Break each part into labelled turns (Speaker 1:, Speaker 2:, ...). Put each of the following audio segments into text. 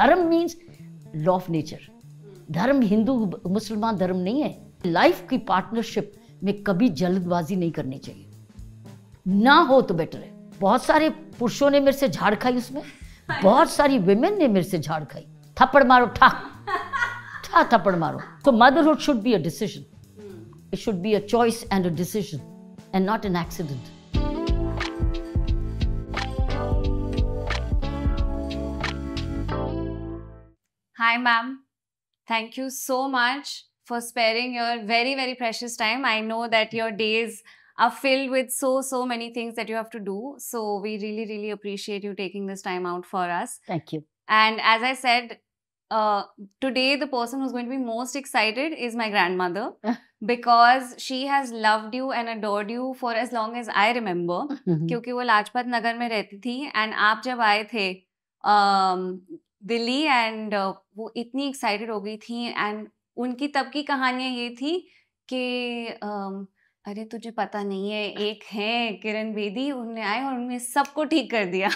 Speaker 1: धर्म means law of nature धर्म हिंदू मुसलमान धर्म नहीं है लाइफ की पार्टनरशिप में कभी जल्दबाजी नहीं करनी चाहिए ना हो तो बेटर है बहुत सारे पुरुषों ने मेरे से झाड़ खाई उसमें बहुत सारी वेमेन ने मेरे से झाड़ खाई थप्पड़ मारो ठा ठा थप्पड़ मारो तो motherhood should be a decision it should be a choice and a decision and not an accident
Speaker 2: Hi, ma'am. Thank you so much for sparing your very, very precious time. I know that your days are filled with so, so many things that you have to do. So we really, really appreciate you taking this time out for us. Thank you. And as I said, uh, today the person who's going to be most excited is my grandmother uh-huh. because she has loved you and adored you for as long as I remember Because वो लाजपत नगर में रहती थी and आप जब आए थे um, Delhi and uh, वो इतनी एक्साइटेड हो गई थी एंड उनकी तब की कहानियाँ ये थी कि um, अरे तुझे पता नहीं है एक है किरण बेदी उनने आए और उन्होंने सबको ठीक कर दिया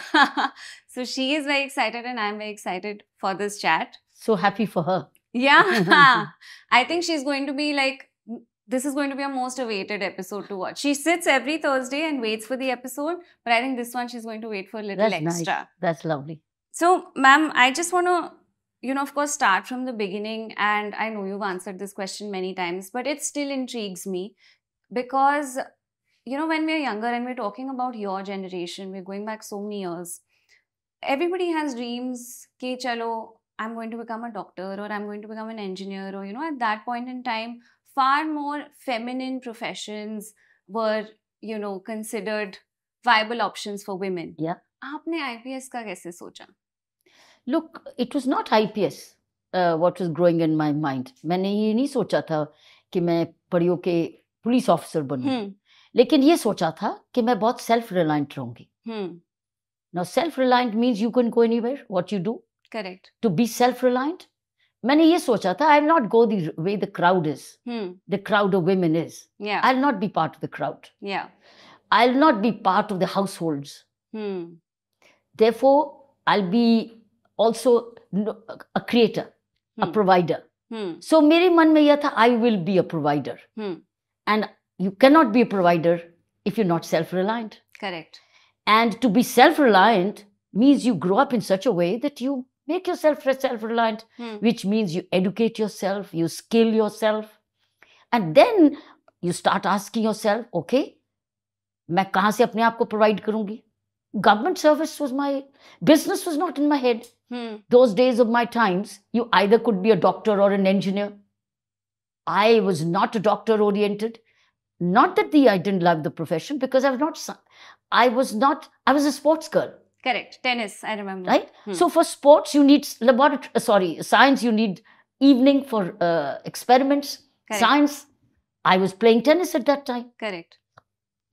Speaker 2: so she is very excited and I am very excited for this chat
Speaker 1: so happy for her
Speaker 2: yeah I think she is going to be like this is going to be a most awaited episode to watch she sits every Thursday and waits for the episode but I think this one she is going to wait for little extra that's lovely So, ma'am, I just want to, you know, of course, start from the beginning. And I know you've answered this question many times, but it still intrigues me because, you know, when we're younger and we're talking about your generation, we're going back so many years, everybody has dreams. Ke chalo, I'm going to become a doctor or I'm going to become an engineer, or, you know, at that point in time, far more feminine professions were, you know, considered viable options for women. Yeah. आपने IPS का कैसे सोचा look
Speaker 1: it was not I P S what is growing in my mind मैंने ये नहीं सोचा था कि मैं पढ़ियों के पुलिस ऑफिसर बनू hmm. लेकिन ये सोचा था कि मैं बहुत सेल्फ रिलायंट रहूंगी now self reliant means you can go any anywhere what you do correct to be self reliant मैंने ये सोचा था I not go the way the crowd is the crowd of women is I not be part of the crowd I not be part of the household
Speaker 3: there
Speaker 1: therefore I be also a creator, hmm. a provider. Hmm. So मेरे मन में यह I will be a provider. Hmm. And you cannot be a provider if you're not self-reliant. Correct. And to be self-reliant means you grow up in such a way that you make yourself self-reliant, hmm. which means you educate yourself, you skill yourself. And then you start asking yourself, okay, मैं कहाँ से अपने आप को करूंगी government service was my business was not in my head. Hmm. Those days of my times, you either could be a doctor or an engineer. I was not a doctor oriented. Not that the I didn't love the profession because I was not. I was not. I was a sports girl.
Speaker 2: Correct. Tennis. I remember. Right. Hmm. So
Speaker 1: for sports, you need laboratory. Uh, sorry, science. You need evening for uh, experiments. Correct. Science. I was playing tennis at that time. Correct.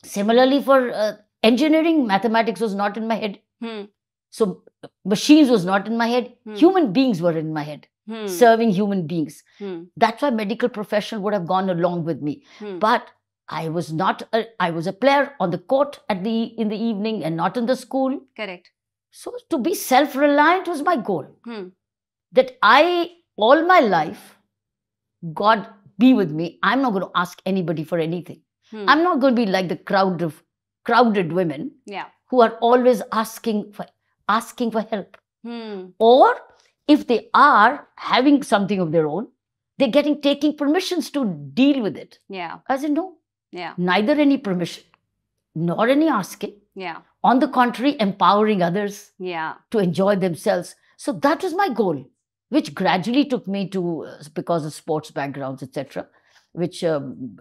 Speaker 1: Similarly, for uh, engineering mathematics was not in my head hmm. so machines was not in my head hmm. human beings were in my head hmm. serving human beings hmm. that's why medical profession would have gone along with me hmm. but i was not a, I was a player on the court at the in the evening and not in the school correct so to be self reliant was my goal hmm. that i all my life god be with me i'm not going to ask anybody for anything i'm not going to be like the crowd of crowded women yeah. who are always asking for asking for help. Hmm. Or if they are having something of their own, they're getting taking permissions to deal with it. Yeah. As said no. Yeah. Neither any permission nor any asking. Yeah. On the contrary, empowering others yeah. to enjoy themselves. So that was my goal, which gradually took me to uh, because of sports backgrounds, etc., which um,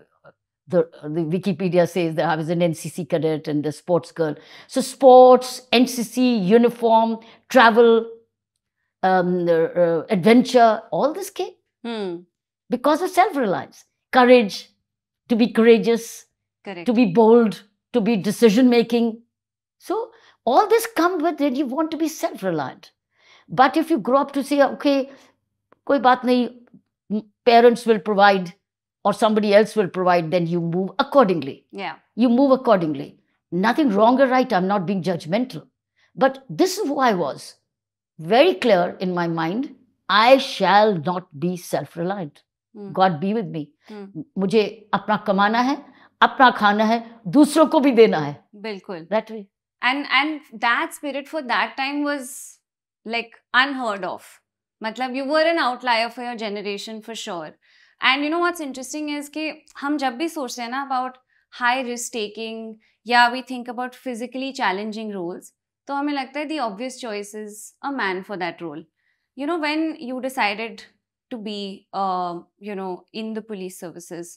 Speaker 1: the, the Wikipedia says that I was an NCC cadet and a sports girl. So sports, NCC, uniform, travel, um, uh, uh, adventure, all this came hmm. because of self-reliance, courage, to be courageous, Correct. to be bold, to be decision-making. So all this comes with that you want to be self-reliant. But if you grow up to say, okay, koi baat nahi, parents will provide, or somebody else will provide, then you move accordingly. Yeah. You move accordingly. Nothing wrong or right. I'm not being judgmental. But this is who I was. Very clear in my mind, I shall not be self-reliant. Mm. God be with me. Mm. मुझे अपना कमाना है अपना खाना है दूसरों को भी देना है
Speaker 2: बिल्कुल that way. And and that spirit for that time was like unheard of. Matlab, you were an outlier for your generation for sure. And you know what's interesting is कि हम जब भी सोचते हैं ना अबाउट हाई रिस्क टेकिंग या we think about physically challenging roles तो हमें लगता है the obvious choice is you know when you decided to be uh, you know in the police services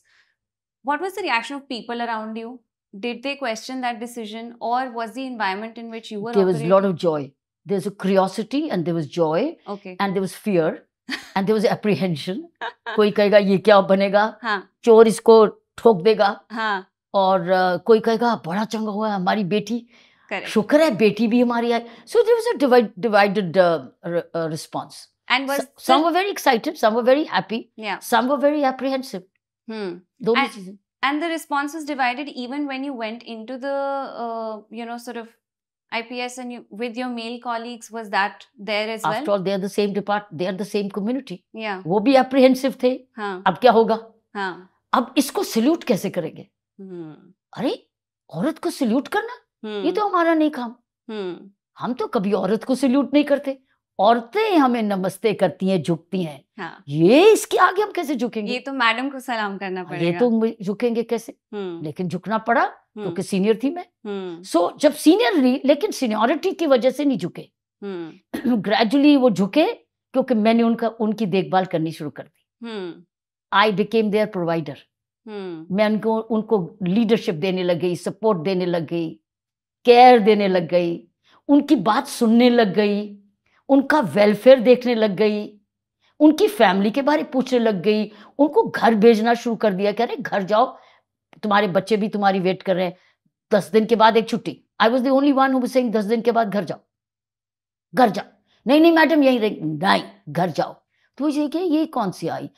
Speaker 2: what was the reaction of people around you did they question that decision or was the environment in which you were there was a
Speaker 1: lot of joy there's a curiosity and there was joy okay and there was fear and there was apprehension कोई कहेगा ये क्या बनेगा हाँ. चोर इसको ठोक देगा हाँ. और uh, कोई कहेगा बड़ा चंगा हुआ है हमारी बेटी शुक्र है बेटी भी हमारी आई so there was a divided response
Speaker 2: and was some, some
Speaker 1: were very excited some were very happy yeah some were very apprehensive hmm and,
Speaker 2: and the response was divided even when you went into the uh, you know sort of IPS and you, with your male colleagues, was that there as After well? After all,
Speaker 1: they are the same department, they are the same community. Yeah. वो भी apprehensive थे. हाँ. अब क्या होगा? हाँ. अब इसको salute कैसे करेंगे? हम्म. अरे औरत को सल्यूट करना? हम्म. ये तो हमारा नहीं काम. हम्म. हम तो कभी औरत को सल्यूट नहीं करते. औरतें हमें नमस्ते करती हैं झुकती हैं
Speaker 3: हाँ। ये
Speaker 1: इसके आगे हम कैसे झुकेंगे ये तो मैडम को सलाम करना हाँ, पड़ेगा ये तो झुकेंगे कैसे हम्म। लेकिन झुकना पड़ा क्योंकि तो हम्म। सीनियर थी मैं सो हम्म। so, जब सीनियर रही लेकिन सीनियोरिटी की वजह से नहीं झुके ग्रेजुअली हम्म। वो झुके क्योंकि मैंने उनका उनकी देखभाल करनी शुरू कर
Speaker 3: दी
Speaker 1: आई बिकेम देयर प्रोवाइडर मैं उनको उनको लीडरशिप देने लग गई सपोर्ट देने लग गई केयर देने लग गई उनकी बात सुनने लग गई उनका वेलफेयर देखने लग गई उनकी फैमिली के बारे पूछने लग गई उनको घर भेजना शुरू कर दिया कह रहे घर जाओ तुम्हारे बच्चे भी तुम्हारी वेट कर रहे हैं दस दिन के बाद एक छुट्टी I was the only one who saying दस दिन के बाद घर जाओ घर जाओ नहीं नहीं मैडम यही नहीं घर जाओ तो ये क्या ये कौन सी आई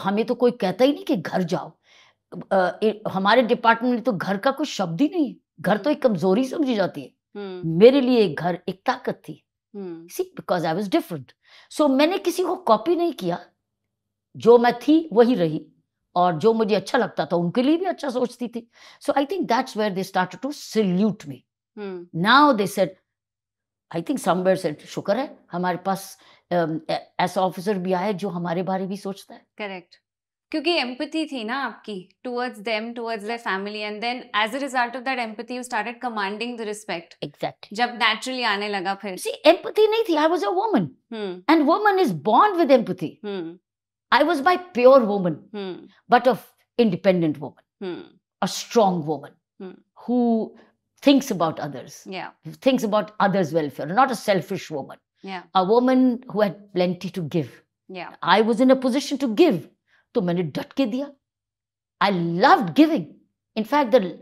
Speaker 1: हमें तो कोई कहता ही नहीं कि घर जाओ हमारे डिपार्टमेंट में तो घर का कोई शब्द ही नहीं है घर तो एक कमजोरी समझी जाती है हम्म। मेरे लिए घर एक ताकत थी see because I was different so मैंने किसी को कॉपी नहीं किया जो मैं थी वही रही और जो मुझे अच्छा लगता था उनके लिए भी अच्छा सोचती थी so I think that's where they start to salute me now they said I think somewhere said शुक्र है हमारे पास ऐसा ऑफिसर भी आया जो हमारे बारे भी सोचता है
Speaker 2: करेक्ट क्योंकि एम्पथी थी ना आपकी towards them towards their family and then as a result of that empathy you started commanding the respect exactly जब नेचुरली आने लगा फिर सी एम्पथी नहीं थी I was a
Speaker 1: woman and woman is born with empathy I was by pure woman, hmm. but of independent woman, hmm. a strong woman hmm. who thinks about others, yeah. thinks about others' welfare, not a selfish woman, yeah. a woman who had plenty to give. Yeah. I was in a position to give. So many डट के dia. I loved giving. In fact, the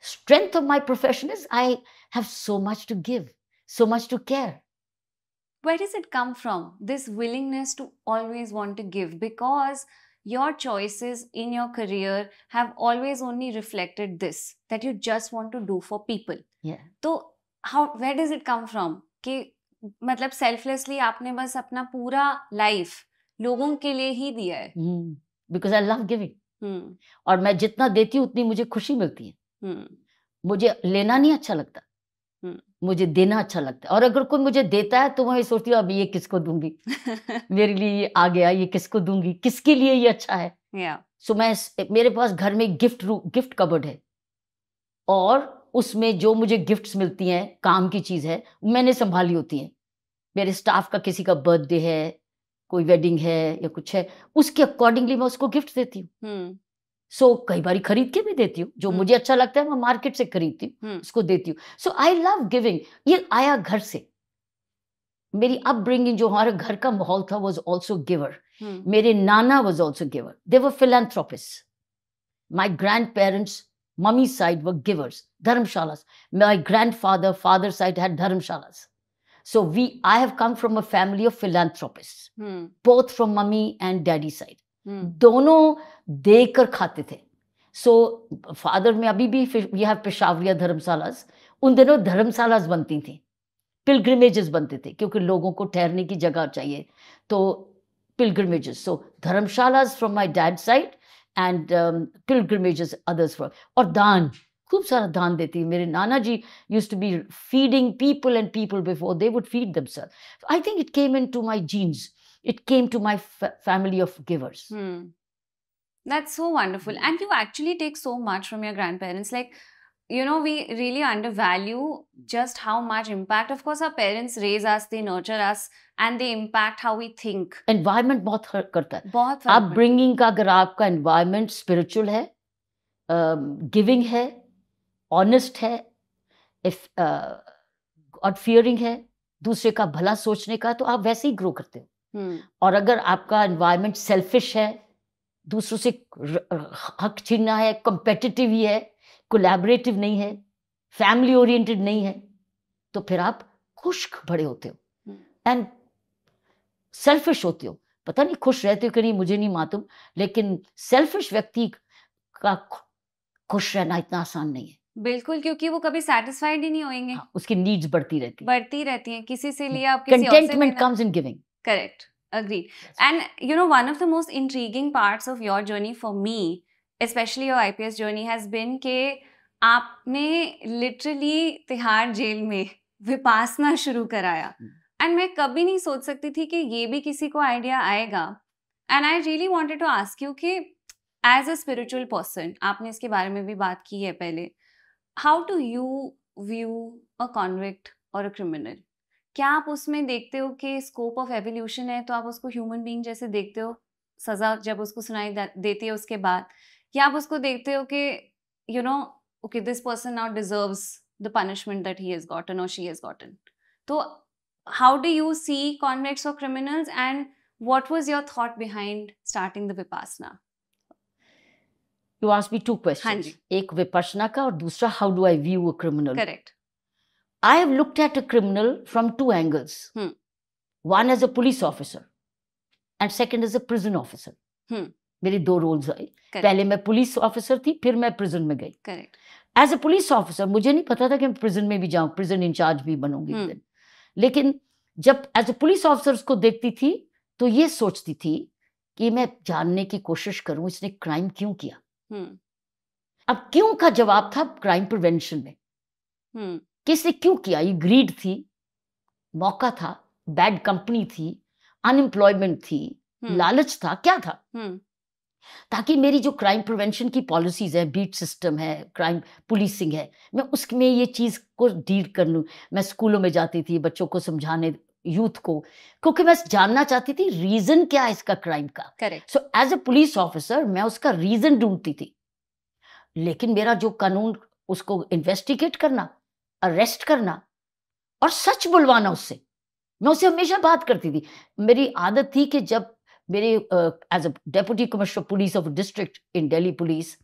Speaker 1: strength of my profession is I have so much to give, so much to care.
Speaker 2: where does it come from this willingness to always want to give because your choices in your career have always only reflected this that you just want to do for people yeah so how where does it come from ki matlab selflessly aapne bas apna pura life logon ke liye hi diya hai
Speaker 1: hmm. because i love giving hmm. और मैं जितना देती हूँ उतनी मुझे खुशी मिलती है hmm. मुझे लेना नहीं अच्छा लगता मुझे देना अच्छा लगता है और अगर कोई मुझे देता है तो मैं सोचती हूँ अब ये किसको दूंगी मेरे लिए ये आ गया ये किसको दूंगी किसके लिए ये अच्छा है yeah. so, मैं मेरे पास घर में गिफ्ट गिफ्ट कबर्ड है और उसमें जो मुझे गिफ्ट्स मिलती हैं काम की चीज़ है मैंने संभाली होती है मेरे स्टाफ का किसी का बर्थडे है कोई वेडिंग है या कुछ है उसके अकॉर्डिंगली मैं उसको गिफ्ट देती हूँ सो so, कई बार खरीद के भी देती हूँ जो हम्म। मुझे अच्छा लगता है मैं मार्केट से खरीदती हूँ हम्म। उसको देती हूँ सो आई लव गिविंग ये आया घर से मेरी अपब्रिंगिंग जो हमारे घर का माहौल था वॉज ऑल्सो गिवर मेरे नाना was also giver they were philanthropis my grand parents mummy side were givers dharamshala my grand father father side had dharamshala So we, I have come from a family of philanthropists, hmm. both from mummy and daddy side. Hmm. दोनों देकर खाते थे सो so, father में अभी भी यह है पेशावरिया धर्मशालाज उन दिनों धर्मशालाज बनती थी पिलग्रमेजेस बनते थे क्योंकि लोगों को ठहरने की जगह चाहिए तो pilgrimages so dharamshalas from my dad side and pilgrimages others from और दान खूब सारा दान देती मेरे नाना जी use to be feeding people and people before they would feed them sir I think it came in to my genes it came to my fa- family of givers. Hmm.
Speaker 2: That's so wonderful. And you actually take so much from your grandparents. Like, you know, we really undervalue just how much impact. Of course, our parents raise us, they nurture us, and they impact how we think.
Speaker 1: Environment बहुत फर्क करता है बहुत upbringing का अगर आपका environment spiritual है giving um, है ऑनेस्ट है इफ गॉड uh, fearing है दूसरे का भला सोचने का तो आप वैसे ही ग्रो करते हो हम्म। और अगर आपका एनवायरमेंट सेल्फिश है दूसरों से हक छीनना है कॉम्पिटिटिव ही है कोलैबोरेटिव नहीं है फैमिली ओरिएंटेड नहीं है तो फिर आप खुश्क बड़े होते हो एंड हम्म। सेल्फिश होते हो पता नहीं खुश रहते हो कि नहीं मुझे नहीं मालूम लेकिन सेल्फिश व्यक्ति का खुश रहना इतना आसान नहीं है
Speaker 2: बिल्कुल क्योंकि वो कभी सेटिस्फाइड ही नहीं होएंगे हाँ,
Speaker 1: उसकी नीड्स बढ़ती रहती
Speaker 2: बढ़ती रहती हैं किसी से हम्म। लिए आप contentment comes in giving Correct. Agreed. And you know, one of the most intriguing parts of your journey for me, especially your IPS journey, has been के आपने literally तिहाड़ जेल में विपासना शुरू कराया एंड मैं कभी नहीं सोच सकती थी कि ये भी किसी को आइडिया आएगा and I really wanted to ask you कि एज अ स्पिरिचुअल पर्सन आपने इसके बारे में भी बात की है पहले how do you view a convict और अ क्रिमिनल क्या आप उसमें देखते हो कि स्कोप ऑफ एवोल्यूशन है तो आप उसको ह्यूमन बींग जैसे देखते हो सज़ा जब उसको सुनाई देती है उसके बाद या आप उसको देखते हो कि you know okay this person now deserve the punishment that he is gotten और शी इज गॉटन तो how do you see convicts और criminals and what was your thought behind starting the Vipassana
Speaker 1: you asked me two questions Hanji. हाँ एक विपर्शना का और दूसरा how do I view a criminal correct I have looked at a criminal from two angles. Hmm. One as a police officer and second as a prison officer. Hmm. मेरे दो roles आए पहले मैं पुलिस ऑफिसर थी फिर मैं prison में गई Correct. As a police officer, मुझे नहीं पता था कि मैं प्रिजन में भी जाऊं प्रिजन इंचार्ज भी बनूँगी बनूंगी लेकिन जब as a police officer उसको देखती थी तो ये सोचती थी कि मैं जानने की कोशिश करूँ इसने क्राइम क्यों किया Hmm. अब क्यों का जवाब था क्राइम प्रिवेंशन में Hmm. कैसे क्यों किया ये ग्रीड थी मौका था बैड कंपनी थी अनएम्प्लॉयमेंट थी हम्म। लालच था क्या था हम्म। ताकि मेरी जो क्राइम प्रिवेंशन की पॉलिसीज है बीट सिस्टम है क्राइम पुलिसिंग है मैं उसमें ये चीज़ को डील कर लूँ मैं स्कूलों में जाती थी बच्चों को समझाने यूथ को क्योंकि मैं जानना चाहती थी रीजन क्या है इसका क्राइम का so as a police officer मैं उसका रीजन ढूंढती थी लेकिन मेरा जो कानून उसको इन्वेस्टिगेट करना अरेस्ट करना और सच बुलवाना उससे मैं उससे हमेशा बात करती थी मेरी आदत थी कि जब मेरे as a deputy commissioner police of district in Delhi police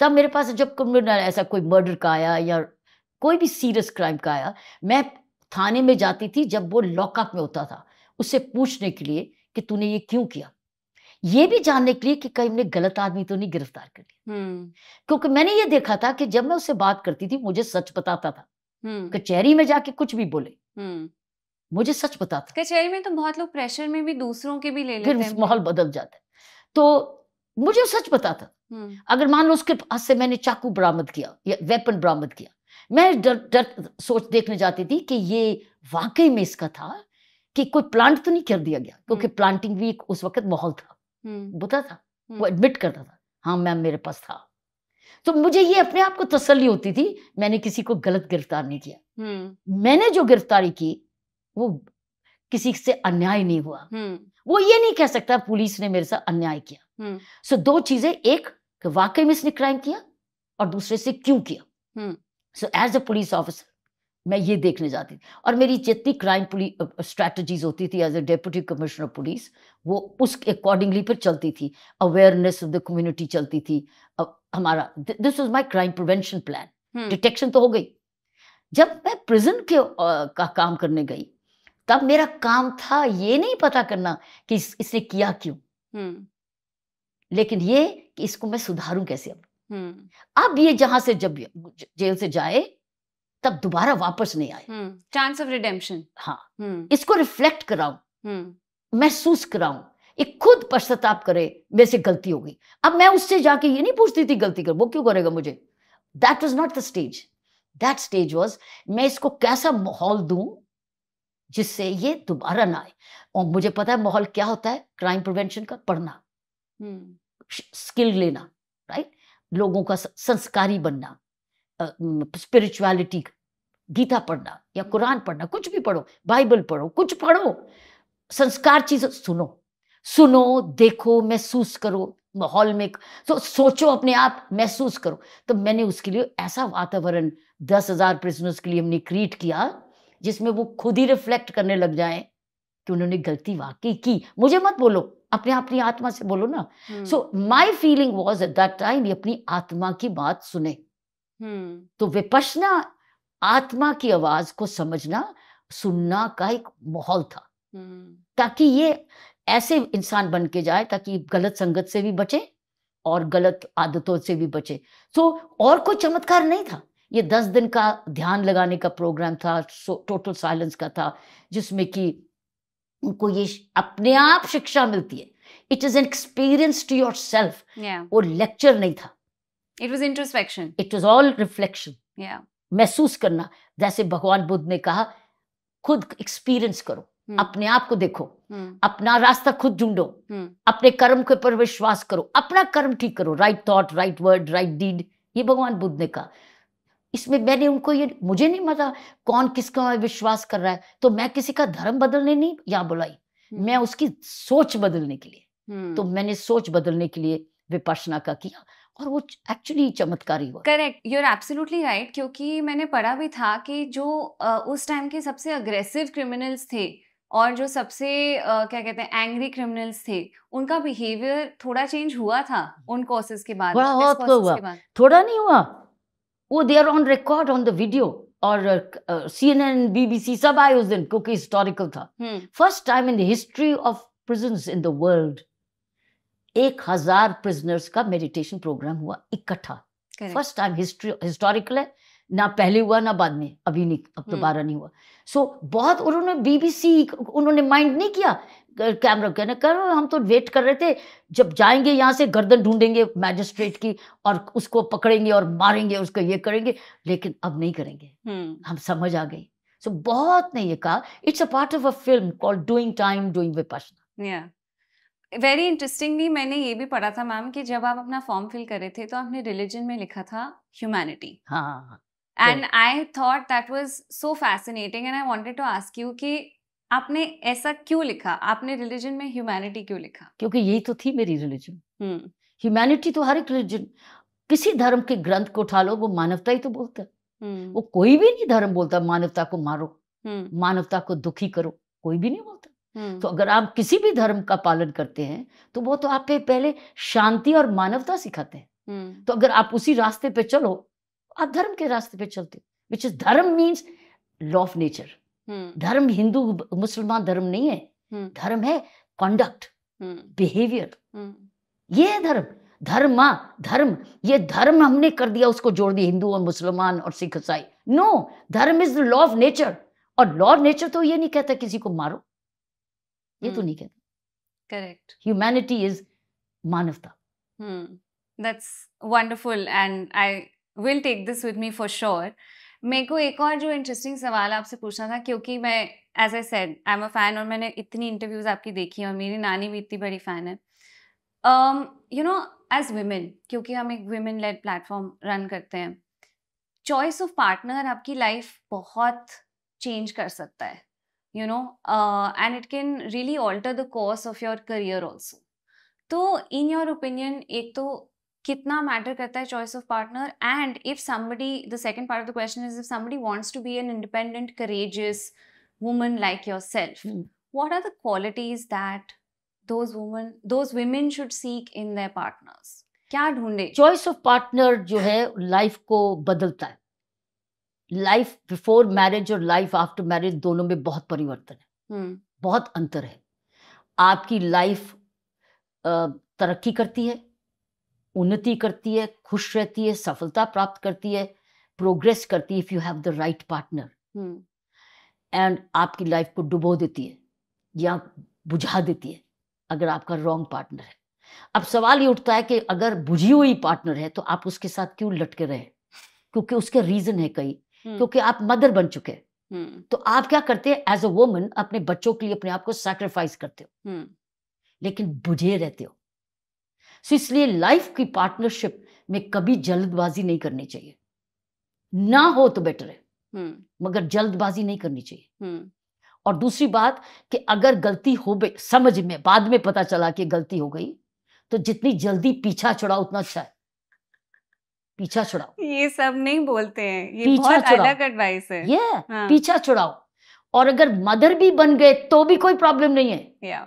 Speaker 1: तब मेरे पास जब ऐसा कोई मर्डर का आया या कोई भी सीरियस क्राइम का आया मैं थाने में जाती थी जब वो लॉकअप में होता था उससे पूछने के लिए कि तूने ये क्यों किया ये भी जानने के लिए कि कहीं हमने गलत आदमी तो नहीं गिरफ्तार कर
Speaker 2: लिया हम्म।
Speaker 1: क्योंकि मैंने ये देखा था कि जब मैं उससे बात करती थी मुझे सच बताता था हम्म। कचहरी में जाके कुछ भी बोले हम्म। मुझे सच बताता
Speaker 2: कचहरी में तो बहुत लोग प्रेशर में भी दूसरों के भी ले लेते हैं
Speaker 1: माहौल बदल जाता है तो मुझे सच बताता हम्म। अगर मान लो उसके पास से मैंने चाकू बरामद किया या वेपन बरामद किया मैं डर डर सोच देखने जाती थी कि ये वाकई में इसका था कि कोई प्लांट तो नहीं कर दिया गया क्योंकि प्लांटिंग भी उस वक्त माहौल था बता था वो एडमिट करता था हाँ मैम मेरे पास था तो मुझे ये अपने आप को तसल्ली होती थी मैंने किसी को गलत गिरफ्तार नहीं किया हम्म। मैंने जो गिरफ्तारी की वो किसी से अन्याय नहीं हुआ हम्म। वो ये नहीं कह सकता पुलिस ने मेरे साथ अन्याय किया हम्म। सो दो चीजें एक वाकई में इसने क्राइम किया और दूसरे से क्यों
Speaker 3: किया
Speaker 1: so as a police officer मैं ये देखने जाती थी और मेरी जितनी क्राइम स्ट्रेटजीज होती थी as a deputy commissioner police वो उस अकॉर्डिंगली फिर चलती थी अवेयरनेस ऑफ द कम्युनिटी चलती थी हमारा this is my crime prevention plan detection तो हो गई जब मैं प्रिजन के का काम करने गई तब मेरा काम था ये नहीं पता करना कि इस, इसने किया क्यों हम्म। लेकिन ये कि इसको मैं सुधारूं कैसे अब
Speaker 2: हम्म।
Speaker 1: अब ये जहां से जब जेल से जाए तब दोबारा वापस नहीं आए
Speaker 2: चांस ऑफ रिडेम्पशन हाँ हम्म।
Speaker 1: इसको रिफ्लेक्ट कराऊं महसूस कराऊं एक खुद पश्चाताप करे मेरे से गलती हो गई अब मैं उससे जाके ये नहीं पूछती थी गलती कर वो क्यों करेगा मुझे that was not the stage that stage was मैं इसको कैसा माहौल दू जिससे ये दोबारा ना आए और मुझे पता है माहौल क्या होता है क्राइम प्रिवेंशन का पढ़ना स्किल हम्म। hmm. लेना राइट लोगों का संस्कारी बनना स्पिरिचुअलिटी uh, गीता पढ़ना या हम्म। कुरान पढ़ना कुछ भी पढ़ो बाइबल पढ़ो कुछ पढ़ो संस्कार चीज सुनो सुनो देखो महसूस करो माहौल में तो सोचो अपने आप महसूस करो तो मैंने उसके लिए ऐसा वातावरण दस हजार प्रिजनर्स के लिए हमने क्रिएट किया जिसमें वो खुद ही रिफ्लेक्ट करने लग जाए कि उन्होंने गलती वाकई की मुझे मत बोलो अपने अपनी आत्मा से बोलो ना so my feeling was at that time ये अपनी आत्मा की बात सुने
Speaker 3: hmm.
Speaker 1: तो विपशना आत्मा की आवाज को समझना सुनना का एक माहौल था hmm. ताकि ये ऐसे इंसान बन के जाए ताकि गलत संगत से भी बचे और गलत आदतों से भी बचे तो और कोई चमत्कार नहीं था ये दस दिन का ध्यान लगाने का प्रोग्राम था टोटल साइलेंस का था जिसमें कि उनको ये अपने आप शिक्षा मिलती है it is an experience to yourself वो लेक्चर नहीं था
Speaker 2: it was introspection
Speaker 1: it was all reflection महसूस करना जैसे भगवान बुद्ध ने कहा खुद एक्सपीरियंस करो हम्म। अपने आप को देखो हम्म। अपना रास्ता खुद ढूंढो हम्म। अपने कर्म के ऊपर विश्वास करो अपना कर्म ठीक करो right thought right word right deed ये भगवान बुद्ध ने कहा इसमें मैंने उनको ये मुझे नहीं मजा कौन किसका विश्वास कर रहा है तो मैं किसी का धर्म बदलने नहीं यहां बुलाई मैं उसकी सोच बदलने के
Speaker 2: लिए तो
Speaker 1: मैंने सोच बदलने के लिए विपर्शना का किया और वो एक्चुअली चमत्कारी हुआ
Speaker 2: correct you are absolutely right क्योंकि मैंने पढ़ा भी था कि जो उस टाइम के सबसे अग्रेसिव क्रिमिनल्स थे और जो सबसे आ, क्या कहते हैं एंग्री क्रिमिनल्स थे उनका बिहेवियर थोड़ा चेंज हुआ था उन कोर्सेज के बाद बहुत हुआ तो
Speaker 1: थोड़ा नहीं हुआ वो they are on record on the video और C N N B C सब आए उस दिन क्योंकि हिस्टोरिकल था first time in the history of prison in the world एक हजार प्रिजनर्स का मेडिटेशन प्रोग्राम हुआ इकट्ठा फर्स्ट टाइम हिस्ट्री हिस्टोरिकल है ना पहले हुआ ना बाद में अभी नहीं अब हम्म। दोबारा नहीं हुआ सो so, बहुत उन्होंने बीबीसी उन्होंने माइंड नहीं किया कैमरा कहना कर हम तो वेट कर रहे थे जब जाएंगे यहाँ से गर्दन ढूंढेंगे मैजिस्ट्रेट की और उसको पकड़ेंगे और मारेंगे उसको ये करेंगे लेकिन अब नहीं करेंगे हम्म। हम समझ आ गई सो so, बहुत ने ये कहा it's a part of a film called doing time doing
Speaker 2: very interestingly मैंने ये भी पढ़ा था मैम कि जब आप अपना फॉर्म फिल कर रहे थे तो आपने रिलीजन में लिखा था ह्यूमैनिटी हाँ and I thought that was so fascinating and I wanted to ask you कि आपने ऐसा क्यों लिखा आपने रिलीजन में ह्यूमैनिटी क्यों लिखा
Speaker 1: क्योंकि यही तो थी मेरी रिलीजन ह्यूमैनिटी तो हर एक रिलीजन किसी धर्म के ग्रंथ को उठा लो वो मानवता ही तो बोलता है hmm. वो कोई भी नहीं धर्म बोलता मानवता को मारो hmm. मानवता को दुखी करो कोई भी नहीं बोलता hmm. तो अगर आप किसी भी धर्म का पालन करते हैं तो वो तो आप पे पहले शांति और मानवता सिखाते
Speaker 3: हैं
Speaker 1: तो अगर आप उसी रास्ते पे चलो अधर्म के रास्ते पे चलते which is dharma means law of nature धर्म हिंदू मुसलमान धर्म नहीं है हम्म। धर्म है कॉन्डक्ट हम्म। हम्म। बिहेवियर ये है धर्म धर्म धर्म ये धर्म हमने कर दिया उसको जोड़ दिया हिंदू और मुसलमान और सिख ईसाई no dharma is the law of nature और लॉ ऑफ नेचर तो ये नहीं कहता किसी को मारो
Speaker 2: ये तो नहीं कहता करेक्ट ह्यूमैनिटी इज मानवता hmm. that's wonderful and i will take this with me for sure मेरे को एक और जो इंटरेस्टिंग सवाल आपसे पूछना था क्योंकि मैं as a said I am a fan और मैंने इतनी इंटरव्यूज आपकी देखी है और मेरी नानी भी इतनी बड़ी फैन है यू नो एज वेमेन क्योंकि हम एक वेमेन लेड प्लेटफॉर्म रन करते हैं चॉइस ऑफ पार्टनर आपकी लाइफ बहुत चेंज कर सकता है you know and it can really alter the course of your career also तो इन योर ओपिनियन एक तो कितना मैटर करता है choice of partner and if somebody the second part of the question is if somebody wants to be an independent courageous woman like yourself what are the qualities that those woman those women should seek in their partners
Speaker 1: क्या ढूंढे choice of partner जो है life को बदलता है life before marriage और life after marriage दोनों में बहुत परिवर्तन
Speaker 3: है hmm.
Speaker 1: बहुत अंतर है आपकी लाइफ तरक्की करती है उन्नति करती है खुश रहती है सफलता प्राप्त करती है प्रोग्रेस करती है if you have the right partner and आपकी लाइफ को डुबो देती है या बुझा देती है अगर आपका रॉन्ग पार्टनर है अब सवाल ये उठता है कि अगर बुझी हुई पार्टनर है तो आप उसके साथ क्यों लटके रहे क्योंकि उसके रीजन है कई हम्म। क्योंकि आप मदर बन चुके हैं हम्म। तो आप क्या करते हैं एज अ वोमन अपने बच्चों के लिए अपने आप को सैक्रिफाइस करते हो हम्म। लेकिन बुझे रहते हो सो इसलिए लाइफ की पार्टनरशिप में कभी जल्दबाजी नहीं करनी चाहिए ना हो तो बेटर है हम्म। मगर जल्दबाजी नहीं करनी चाहिए हम्म। और दूसरी बात कि अगर गलती हो गई समझ में बाद में पता चला कि गलती हो गई तो जितनी जल्दी पीछा छुड़ाओ उतना अच्छा है पीछा छुड़ाओ
Speaker 2: ये सब नहीं बोलते हैं ये पीछा बहुत अलग एडवाइस है ये हाँ. पीछा
Speaker 1: छुड़ाओ और अगर मदर भी बन गए तो भी कोई प्रॉब्लम नहीं है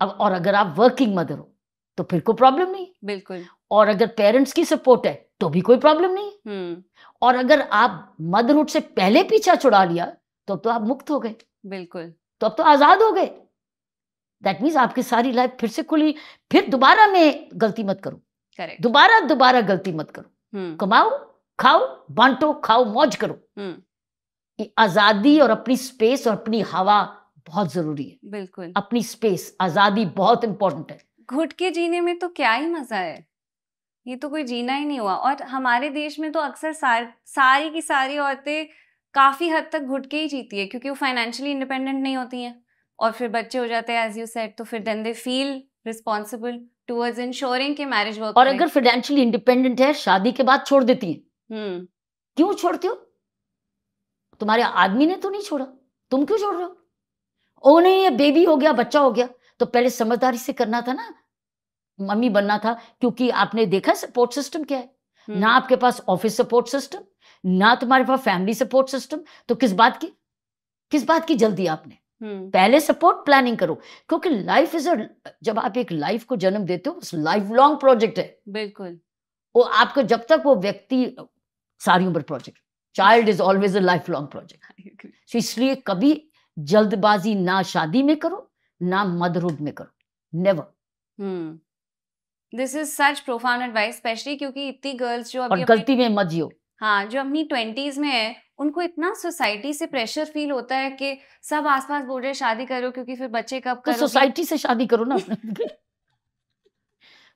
Speaker 1: अब और अगर आप वर्किंग मदर हो तो फिर कोई प्रॉब्लम नहीं बिल्कुल और अगर पेरेंट्स की सपोर्ट है तो भी कोई प्रॉब्लम नहीं हम्म। और अगर आप मदरहुड से पहले पीछा छुड़ा लिया तो अब तो आप मुक्त हो गए बिल्कुल तो अब तो आजाद हो गए दैट मीन्स आपकी सारी लाइफ फिर से खुली फिर दोबारा मैं गलती मत करूं करेक्ट दोबारा दोबारा गलती मत करो हम्म। कमाओ खाओ बांटो खाओ मौज करो हम्म। आजादी और अपनी स्पेस और अपनी हवा बहुत जरूरी
Speaker 2: है बिल्कुल
Speaker 1: अपनी स्पेस आजादी बहुत इंपॉर्टेंट है
Speaker 2: घुट के जीने में तो क्या ही मजा है ये तो कोई जीना ही नहीं हुआ और हमारे देश में तो अक्सर सार, सारी की सारी औरतें काफ़ी हद तक घुट के ही जीती है क्योंकि वो फाइनेंशियली इंडिपेंडेंट नहीं होती हैं और फिर बच्चे हो जाते हैं एज यू सेट तो फिर then they feel responsible towards ensuring के मैरिज वर्क और अगर
Speaker 1: फाइनेंशियली इंडिपेंडेंट है शादी के बाद छोड़ देती है हम्म। क्यों छोड़ते हो तुम्हारे आदमी ने तो नहीं छोड़ा तुम क्यों छोड़ रहे हो ओ नहीं ये बेबी हो गया बच्चा हो गया तो पहले समझदारी से करना था ना मम्मी बनना था क्योंकि आपने देखा सपोर्ट सिस्टम क्या है ना हम्म। आपके पास ऑफिस सपोर्ट सिस्टम ना तुम्हारे पास फैमिली सपोर्ट सिस्टम तो किस बात की किस बात की जल्दी आपने हम्म। पहले सपोर्ट प्लानिंग करो क्योंकि लाइफ इज अ जब आप एक लाइफ को जन्म देते हो लाइफ लॉन्ग प्रोजेक्ट है बिल्कुल वो आपको जब तक वो व्यक्ति सारी उम्र project child is always a life long project इसलिए कभी जल्दबाजी ना शादी में करो ना रूप में करो never
Speaker 2: this is such profound advice specially क्योंकि इतनी गर्ल्स जो और
Speaker 1: गलती में मत जियो
Speaker 2: हाँ जो अपनी ट्वेंटीज में है उनको इतना सोसाइटी से प्रेशर फील होता है कि सब आसपास बोल रहे शादी करो क्योंकि फिर बच्चे कब तो सोसाइटी
Speaker 1: से शादी करो ना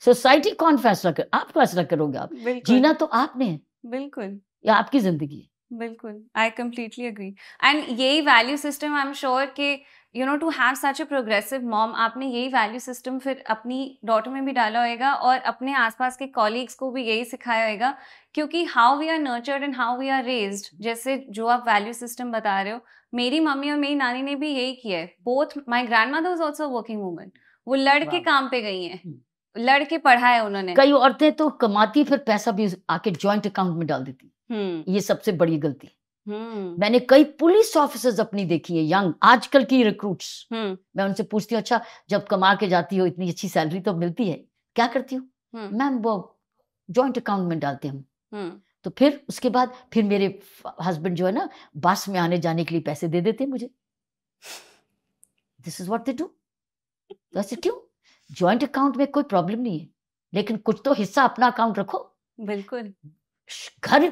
Speaker 1: सोसाइटी कौन फैसला कर आप फैसला करोगे आप जीना तो आपने है बिल्कुल या आपकी जिंदगी
Speaker 2: है बिल्कुल आई कम्प्लीटली अग्री एंड यही value system I am sure कि you know to have such a progressive mom आपने यही वैल्यू सिस्टम फिर अपनी डॉटर में भी डाला होएगा और अपने आसपास के कॉलीग्स को भी यही सिखाया होएगा क्योंकि how we are nurtured and how we are raised जैसे जो आप वैल्यू सिस्टम बता रहे हो मेरी मम्मी और मेरी नानी ने भी यही किया है both my grandmother is also working women वो लड़के काम पे गई हैं हम्म। लड़के पढ़ा है उन्होंने कई
Speaker 1: औरतें तो कमाती फिर पैसा भी आके ज्वाइंट अकाउंट में डाल देती हम्म। ये सबसे बड़ी गलती हम्म। मैंने कई पुलिस ऑफिसर्स अपनी देखी है यंग आजकल की रिक्रूट्स हम्म। मैं उनसे पूछती हूँ अच्छा जब कमा के जाती हो इतनी अच्छी सैलरी तो मिलती है क्या करती हूँ हम्म। मैम वो जॉइंट अकाउंट में डालते हम तो फिर उसके बाद फिर मेरे हस्बैंड जो है ना बस में आने जाने के लिए पैसे दे देते मुझे this is what they do वैसे क्यों जॉइंट अकाउंट में कोई प्रॉब्लम नहीं है लेकिन कुछ तो हिस्सा अपना अकाउंट रखो बिल्कुल घर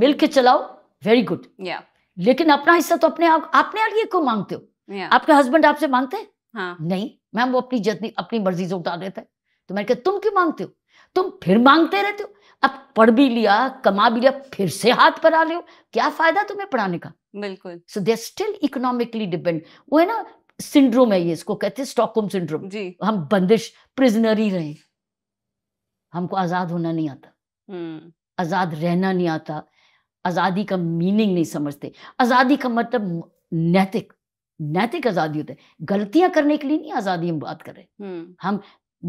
Speaker 1: मिलके चलाओ वेरी गुड लेकिन अपना हिस्सा तो अपने आप अपने लिए क्यों मांगते हो yeah. आपके हस्बैंड आपसे मांगते हैं हाँ. नहीं मैम वो अपनी जितनी अपनी मर्जी से उतार देते है तो मैंने कहा तुम क्यों मांगते हो तुम फिर मांगते रहते हो अब पढ़ भी लिया कमा भी लिया फिर से हाथ पर आ रहे हो क्या फायदा तुम्हें पढ़ाने का बिल्कुल so they still economically depend वो है ना सिंड्रोम है ये इसको कहते हैं स्टॉकहोम सिंड्रोम जी. हम बंदिश प्रिजनर ही रहे हमको आजाद होना नहीं आता हम्म। आजाद रहना नहीं आता आज़ादी का मीनिंग नहीं समझते आज़ादी का मतलब नैतिक नैतिक आज़ादी होता है गलतियां करने के लिए नहीं आज़ादी हम बात कर रहे हम्म। हम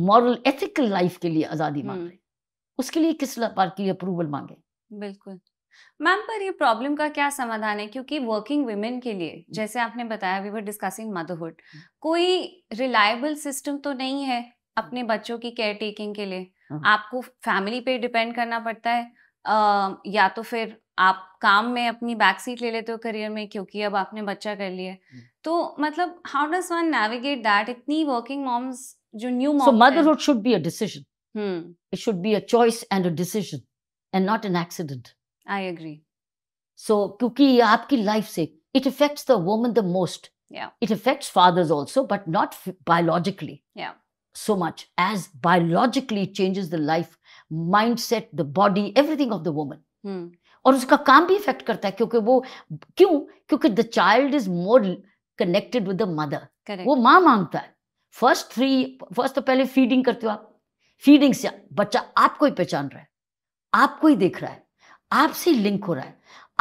Speaker 1: मॉरल एथिकल लाइफ के लिए आज़ादी मांग हम्म। रहे उसके लिए किस बार की अप्रूवल मांगे
Speaker 2: बिल्कुल मैम पर ये प्रॉब्लम का क्या समाधान है क्योंकि वर्किंग वुमेन के लिए हम्म। जैसे आपने बताया वी वर डिस्कसिंग मदरहुड कोई रिलायबल सिस्टम तो नहीं है अपने बच्चों की केयर टेकिंग के लिए हाँ। आपको फैमिली पे डिपेंड करना पड़ता है आ, या तो फिर आप काम में अपनी बैक सीट ले लेते हो करियर में क्योंकि अब आपने बच्चा कर लिया हम्म। तो मतलब how does one navigate that इतनी वर्किंग मॉम्स जो new mom so motherhood
Speaker 1: should be a decision hmm it should be a choice and a decision and not an accident I agree so क्योंकि आपकी लाइफ से it affects the woman the most yeah it affects fathers also but not biologically yeah so much as biologically changes the life mindset the body everything of the woman hmm. और उसका काम भी effect करता है क्योंकि वो क्यों क्योंकि the child is more connected with the mother वो माँ मांगता है फर्स्ट थ्री फर्स्ट तो पहले फीडिंग करते हो आप फीडिंग से बच्चा आपको ही पहचान रहा है आपको ही देख रहा है आपसे लिंक हो रहा है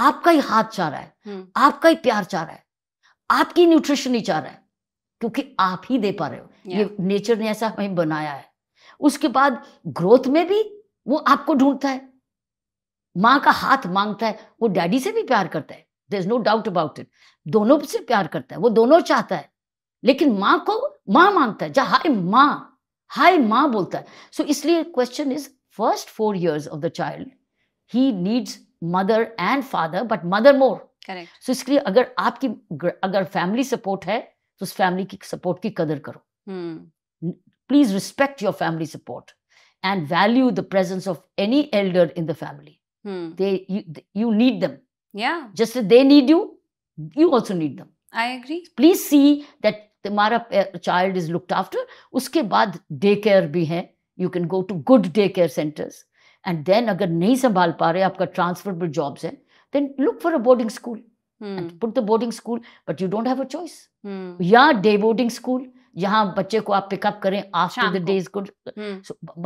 Speaker 1: आपका ही हाथ चाह रहा है हम्म। आपका ही प्यार चाह रहा है आपकी न्यूट्रिशन ही चाह रहा है क्योंकि आप ही दे पा रहे हो ये नेचर ने ऐसा हमें बनाया है उसके बाद ग्रोथ में भी वो आपको ढूंढता है माँ का हाथ मांगता है वो डैडी से भी प्यार करता है there is no doubt about it दोनों से प्यार करता है वो दोनों चाहता है लेकिन माँ को माँ मांगता है जा हाय माँ हाय माँ बोलता है सो so, इसलिए question is first four years of the child he needs mother and father but mother more correct so इसलिए अगर आपकी अगर फैमिली सपोर्ट है तो उस फैमिली की सपोर्ट की कदर करो please respect your family support and value the presence of any elder in the family hmm. they you, you need them yeah just as they need you you also need them i agree please see that तुम्हारा child is looked after उसके बाद day care भी है you can go to good day care centres and then अगर नहीं संभाल पा रहे आपका ट्रांसफरेबल जॉब्स है then look for a boarding school put the boarding school but you don't have a choice या डे बोर्डिंग स्कूल जहाँ बच्चे को आप पिकअप करें आफ्टर द डे गुड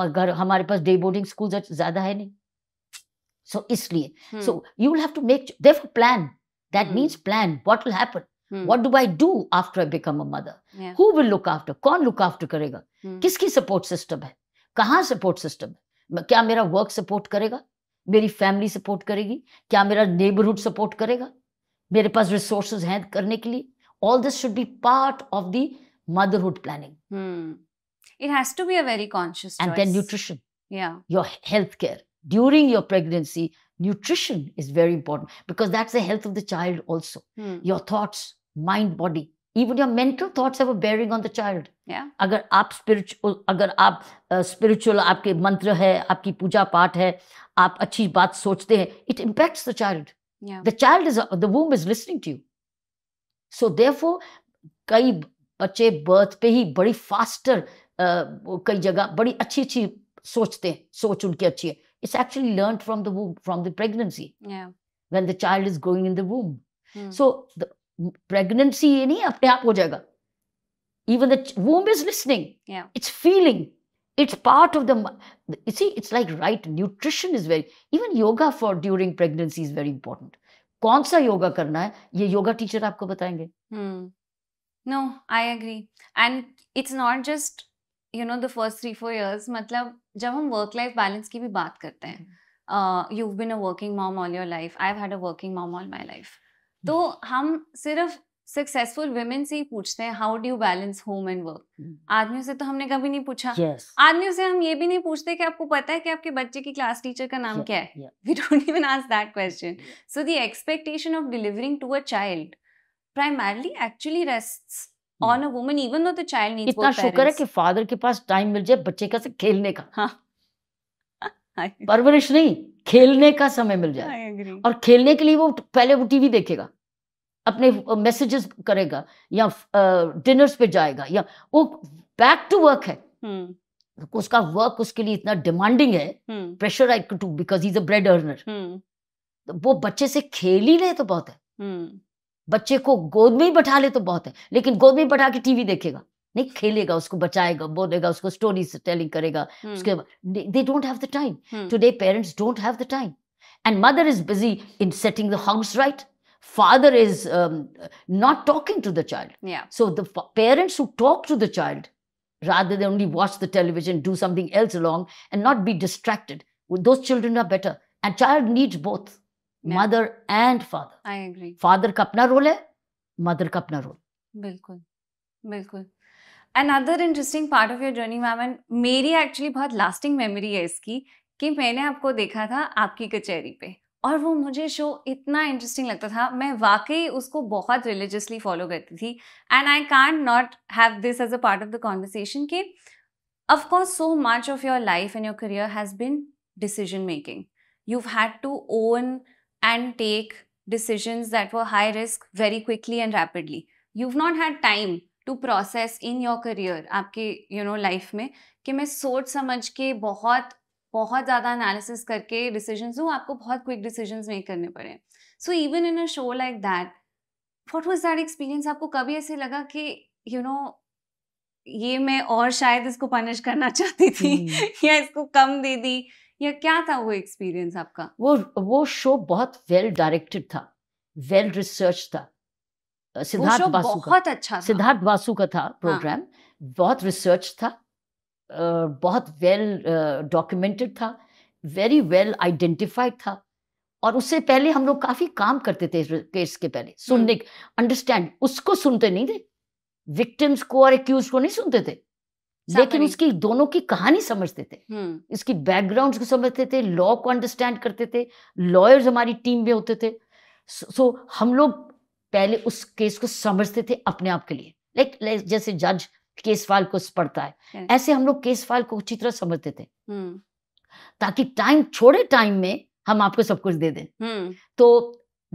Speaker 1: मगर हमारे पास डे बोर्डिंग स्कूल ज्यादा है नहीं सो इसलिए so you have to make therefore plan that means plan what will happen What do I do after I become a mother? Yeah. Who will look after? कौन look after करेगा hmm. किसकी support system है कहाँ support system है क्या मेरा work support करेगा मेरी फैमिली सपोर्ट करेगी क्या मेरा नेबरहुड सपोर्ट करेगा मेरे पास रिसोर्सेज हैं करने के लिए all this should be part of the motherhood
Speaker 2: planning it has to be a very conscious and then nutrition या
Speaker 1: your health care during your pregnancy, nutrition is very important because that's the health of the child also. Hmm. Your thoughts, mind, body. Even your mental thoughts have a bearing on the child. Yeah. अगर आप spiritual, अगर आप spiritual आपके मंत्र है, आपकी पूजा पाठ है, आप अच्छी बात सोचते हैं, it impacts the child. Yeah. The child is the womb is listening to you. So therefore, कई बच्चे बर्थ पे ही बड़ी फास्टर कई जगह बड़ी अच्छी अच्छी सोचते हैं सोच उनकी अच्छी है it's actually learned from the womb, from the pregnancy. Yeah. When the child is growing in the womb. Hmm. So the pregnancy any Even the womb is listening. Yeah. It's feeling. It's part of the. You see, it's like right nutrition is very even yoga for during pregnancy is very important. कौन सा योगा करना है ये yoga teacher आपको बताएंगे
Speaker 2: no I agree and it's not just you know the first three four years मतलब जब हम वर्क लाइफ बैलेंस की भी बात करते हैं you hmm. Been a working mom all your life I had a working mom all my life तो हम सिर्फ सक्सेसफुल वेमेन से ही पूछते हैं how do you balance home and work आदमियों से तो हमने कभी नहीं पूछा yes. आदमियों से हम ये भी नहीं पूछते कि आपको पता है कि आपके बच्चे की क्लास टीचर का नाम yeah. क्या है question so the expectation of delivering to a child primarily actually rest on a woman even though the child needs इतना शुक्र है कि
Speaker 1: फादर के पास टाइम मिल जाए बच्चे का से खेलने का हाँ परवरिश नहीं खेलने का समय मिल जाए और खेलने के लिए वो पहले वो टीवी देखेगा अपने मैसेजेस hmm. करेगा या डिनर्स पे जाएगा या वो बैक टू वर्क है hmm. उसका वर्क उसके लिए इतना डिमांडिंग है pressure I too because is a bread earner वो बच्चे से खेल ही रहे तो बहुत है hmm. बच्चे को गोद में ही बैठा ले तो बहुत है लेकिन गोद में बैठा के टीवी देखेगा नहीं खेलेगा उसको बचाएगा बोलेगा उसको स्टोरी टेलिंग करेगा हम्म। उसके they don't have the time today parents don't have the time and mother is busy in setting the house right father is not talking to the child so the parents who talk to the child rather than only watch the television do something else along and not be distracted those children are better and child needs both mother and father I agree father का अपना role है mother का अपना role
Speaker 2: बिल्कुल बिल्कुल another interesting part of your journey ma'am and मेरी actually बहुत lasting memory है इसकी कि मैंने आपको देखा था आपकी कचहरी पे और वो मुझे शो इतना इंटरेस्टिंग लगता था मैं वाकई उसको बहुत रिलीजियसली फॉलो करती थी and I can not have this as a part of the conversation कि of course so much of your life and your career has been decision making you had to own and take decisions that were high risk very quickly and rapidly you've not had time to process in your career आपके you know life में कि मैं सोच समझ के बहुत बहुत ज़्यादा एनालिसिस करके डिसीजंस हूँ आपको बहुत क्विक डिसीजंस मेक करने पड़े so even in a show like that what was that experience आपको कभी ऐसे लगा कि यू you नो know, ये मैं और शायद इसको पनिश करना चाहती थी हम्म। या इसको कम दे दी या क्या था वो एक्सपीरियंस आपका
Speaker 1: वो वो शो बहुत वेल डायरेक्टेड था वेल रिसर्च था सिद्धार्थ बासु बहुत का अच्छा सिद्धार्थ बासु का था प्रोग्राम हाँ. बहुत रिसर्च था बहुत वेल डॉक्यूमेंटेड था वेरी वेल आइडेंटिफाइड था और उससे पहले हम लोग काफी काम करते थे केस के पहले सुनने अंडरस्टैंड हम्म। उसको सुनते नहीं थे विक्टिम्स को और एक्यूज को नहीं सुनते थे लेकिन उसकी दोनों की कहानी समझते थे इसकी हम्म। बैकग्राउंड को समझते थे लॉ को अंडरस्टैंड करते थे लॉयर्स हमारी टीम में होते थे सो हम लोग पहले उस केस को समझते थे अपने आप के लिए लाइक जैसे जज केस फाइल को पढ़ता है ऐसे हम लोग केस फाइल को अच्छी तरह समझते थे हम्म। ताकि टाइम छोड़े टाइम में हम आपको सब कुछ दे दें हम्म। तो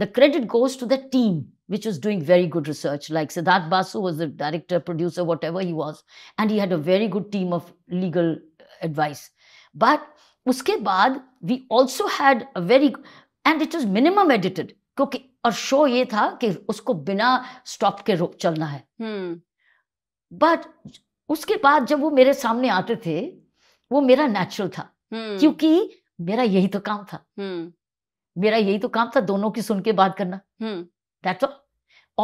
Speaker 1: the credit goes to the team which was doing very good research. Like Siddharth Basu was the director, producer, whatever he was, and he had a very good team of legal advice. But uske baad, we also had a very and it was minimum edited क्योंकि और show ये था कि उसको बिना stop के रोक चलना है
Speaker 3: बट
Speaker 1: hmm. उसके बाद जब वो मेरे सामने आते थे वो मेरा नेचुरल था hmm. क्योंकि मेरा यही तो काम था hmm. मेरा यही तो काम था दोनों की सुन के बात करना दैट्स ऑल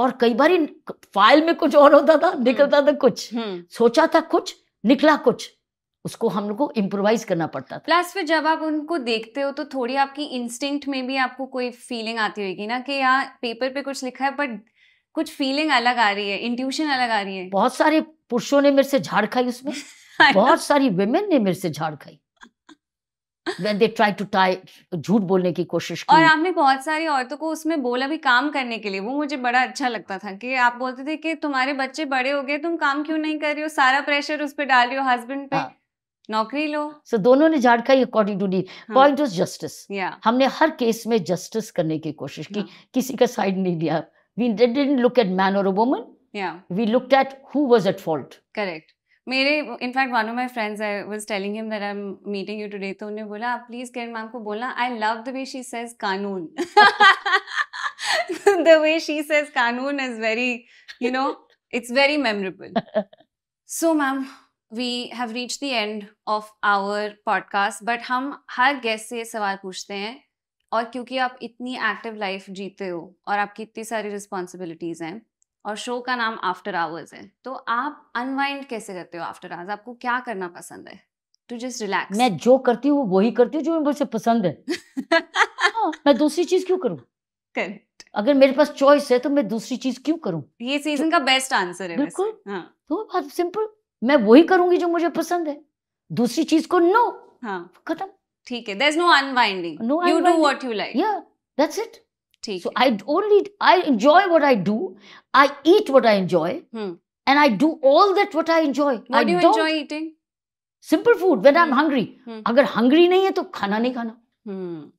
Speaker 1: और कई बार फाइल में कुछ और होता था हम्म। निकलता था कुछ हम्म। सोचा था कुछ निकला कुछ उसको हम लोग को इम्प्रोवाइज करना पड़ता था
Speaker 2: प्लस फिर जब आप उनको देखते हो तो थोड़ी आपकी इंस्टिंक्ट में भी आपको कोई फीलिंग आती होगी ना कि यहाँ पेपर पे कुछ लिखा है बट कुछ फीलिंग अलग आ रही है इंट्यूशन अलग आ रही है
Speaker 1: बहुत सारे पुरुषों ने मेरे से झाड़ खाई उसमें बहुत सारी वेमेन ने मेरे से झाड़ खाई when they tried to tie झूठ बोलने की कोशिश की और
Speaker 2: आपने बहुत सारी औरतों को उसमें बोला भी काम करने के लिए वो मुझे बड़ा अच्छा लगता था कि आप बोलते थे कि तुम्हारे बच्चे बड़े हो गए तुम काम क्यों नहीं कर रही हो सारा प्रेशर उस पर डाल रही हो हस्बैंड पे हाँ। नौकरी लो
Speaker 1: सो so, दोनों ने झाड़ खाई according to need point of justice हमने हर केस में जस्टिस करने की कोशिश की yeah. हाँ। किसी का साइड नहीं लिया we didn't look at man और a
Speaker 2: woman
Speaker 1: we looked at who was at fault
Speaker 2: correct मेरे in fact one of my friends I was telling him that I am meeting you today तो उन्होंने बोला आप please Kiran ma'am को बोलना I love the way she says कानून the way she says कानून is very you know it's very memorable so ma'am we have reach the end of our podcast but हम हर गेस्ट से ये सवाल पूछते हैं और क्योंकि आप इतनी एक्टिव लाइफ जीते हो और आपकी इतनी सारी रिस्पॉन्सिबिलिटीज़ हैं और शो का नाम आफ्टर आवर्स है तो आप अनवाइंड कैसे करते हो आफ्टर आवर्स आपको क्या करना पसंद है टू जस्ट रिलैक्स मैं
Speaker 1: जो करती हूँ वही करती हूँ जो मुझे पसंद है
Speaker 2: हाँ, मैं दूसरी चीज क्यों करूँ करेक्ट अगर मेरे पास चॉइस
Speaker 1: है तो मैं दूसरी चीज क्यों करूँ
Speaker 2: ये सीजन तो, का बेस्ट आंसर है बिल्कुल हाँ. तो बात सिंपल
Speaker 1: मैं वही करूंगी जो मुझे पसंद है दूसरी चीज को नो
Speaker 2: हाँ खत्म ठीक है there is no unwinding you do what you like या
Speaker 1: दैट्स इट ठीक so I only I enjoy what I do I eat what I enjoy
Speaker 2: and
Speaker 1: I do all that what I enjoy I do enjoy eating simple food when I am hungry अगर हंग्री नहीं है तो खाना नहीं खाना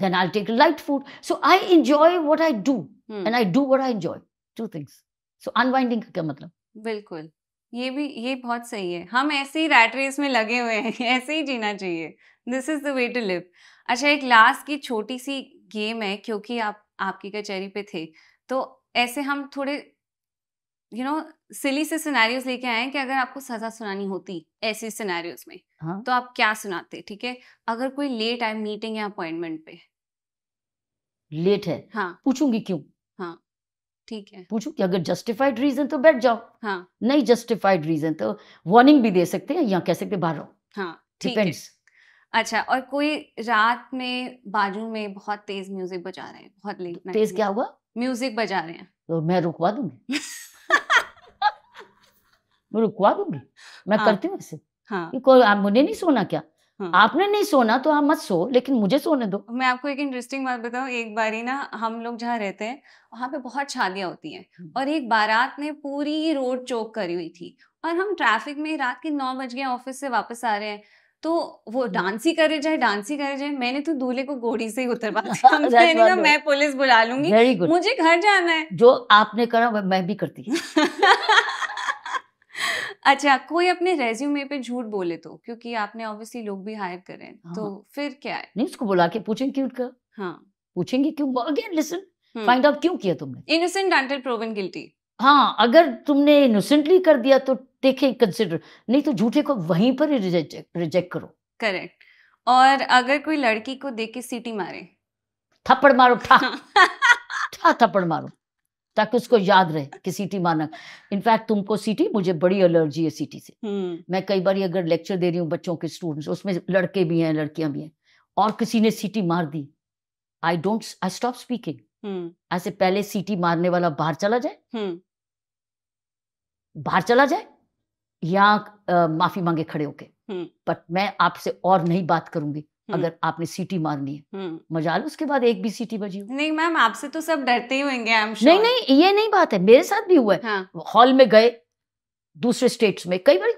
Speaker 1: then I take light food so I enjoy what I do and I do what I enjoy two things so unwinding का क्या मतलब
Speaker 2: बिल्कुल ये भी ये बहुत सही है हम ऐसे ही रैट रेस में लगे हुए हैं ऐसे ही जीना चाहिए this is the way to live अच्छा एक लास्ट की छोटी सी गेम है क्योंकि आप आपकी कचहरी पे थे तो ऐसे हम थोड़े यू नो सिली से सिनेरियोस लेके आए कि अगर आपको सजा सुनानी होती ऐसी सिनेरियोस में हा? तो आप क्या सुनाते ठीक है अगर कोई लेट आए मीटिंग या अपॉइंटमेंट पे लेट है हाँ पूछूंगी क्यों हाँ ठीक है
Speaker 1: पूछू कि अगर जस्टिफाइड रीजन तो बैठ जाओ हाँ नहीं जस्टिफाइड रीजन तो वार्निंग भी दे सकते हैं या कह सकते बाहर रहो
Speaker 2: हाँ डिपेंड्स अच्छा और कोई रात में बाजू में बहुत तेज म्यूजिक बजा रहे हैं बहुत लेट तेज क्या हुआ म्यूजिक बजा रहे हैं
Speaker 1: तो मैं रुकवा दूंगी मैं रुकवा दूंगी मैं हाँ, करती हूँ इसे
Speaker 2: हाँ, कोई आप मुझे नहीं सोना क्या हाँ, आपने नहीं सोना तो आप मत सो लेकिन मुझे सोने दो मैं आपको एक इंटरेस्टिंग बात बताऊँ एक बार ही ना हम लोग जहाँ रहते हैं वहाँ पे बहुत शादियाँ होती हैं हम्म। और एक बारात ने पूरी रोड चौक करी हुई थी और हम ट्रैफिक में रात के नौ बज गए ऑफिस से वापस आ रहे हैं तो वो हम्म। डांस ही करे जाए डांस ही करे जाए मैंने तो दूल्हे को घोड़ी से ही उतरवा दिया मैं पुलिस बुला लूंगी मुझे घर जाना
Speaker 1: है जो आपने करा मैं भी करती अच्छा
Speaker 2: कोई अपने रेज्यूमे पे झूठ बोले तो क्योंकि आपने ऑब्वियसली लोग भी हायर करे तो हाँ। तो फिर क्या है
Speaker 1: नहीं उसको बुला के पूछेंगे क्यों का हाँ पूछेंगे क्यों अगेन लिसन फाइंड आउट क्यों किया तुमने
Speaker 2: इनोसेंट अंटिल प्रूवन गिल्टी
Speaker 1: हाँ अगर तुमने इनोसेंटली कर दिया तो देखें कंसिडर नहीं तो झूठे को वहीं पर ही रिजेक्ट रिजेक्ट करो
Speaker 2: करेक्ट और अगर कोई लड़की को देख के सीटी मारे
Speaker 1: थप्पड़ मारो ठा ठा थप्पड़ मारो ताकि उसको याद रहे कि सीटी मारना इनफैक्ट तुमको सीटी मुझे बड़ी एलर्जी है सीटी से हम्म। मैं कई बार अगर लेक्चर दे रही हूँ बच्चों के स्टूडेंट्स उसमें लड़के भी हैं लड़कियां भी हैं और किसी ने सीटी मार दी I don't I stop speaking ऐसे पहले सीटी मारने वाला बाहर चला जाए हम्म। बाहर चला जाए या माफी मांगे खड़े होके हम्म। बट मैं आपसे और नहीं बात करूंगी हम्म। अगर आपने सीटी मारनी है हम्म। मजाल उसके बाद एक भी सीटी बजी
Speaker 2: हो नहीं मैम आपसे तो सब डरते ही होंगे sure. नहीं नहीं
Speaker 1: ये नहीं बात है मेरे साथ भी हुआ है हाँ. हॉल में गए दूसरे स्टेट्स में कई बार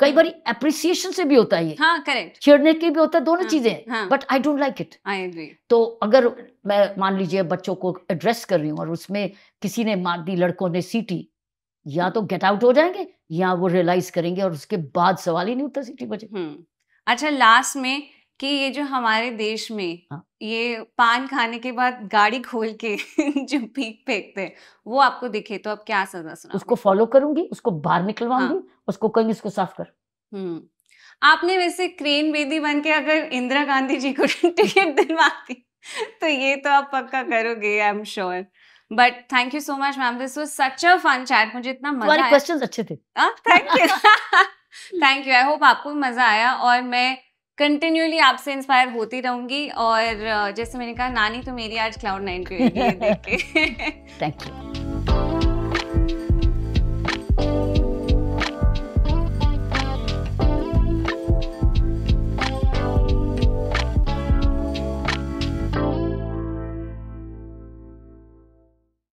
Speaker 1: कई बार एप्रिसिएशन से भी होता है ये करेक्ट हाँ, छेड़ने के भी होता है दोनों हाँ, चीजें but I don't like it I agree तो अगर मैं मान लीजिए बच्चों को एड्रेस कर रही हूँ और उसमें किसी ने मार दी लड़कों ने सीटी या तो गेट आउट हो जाएंगे या वो रियलाइज करेंगे और उसके बाद सवाल ही नहीं उठता सिटी बजे हम्म,
Speaker 2: अच्छा लास्ट में कि ये जो हमारे देश में हाँ? ये पान खाने के बाद गाड़ी खोल के जो पीक फेंकते हैं वो आपको दिखे तो आप क्या सजा सुना
Speaker 1: उसको फॉलो करूंगी उसको बाहर निकलवाऊंगी हाँ? उसको कहीं उसको साफ कर हम्म,
Speaker 2: आपने वैसे क्रेन बेदी बन के अगर इंदिरा गांधी जी को टिकट दिलवा दी तो ये तो आप पक्का करोगे I am sure but thank you so much ma'am this was such a fun chat मुझे इतना मजा आया क्वेश्चंस
Speaker 1: अच्छे थे thank
Speaker 2: you thank you I hope आपको मजा आया और मैं कंटिन्यूली आपसे इंस्पायर होती रहूंगी और जैसे मैंने कहा नानी तो मेरी आज क्लाउड नाइन पे
Speaker 1: थैंक यू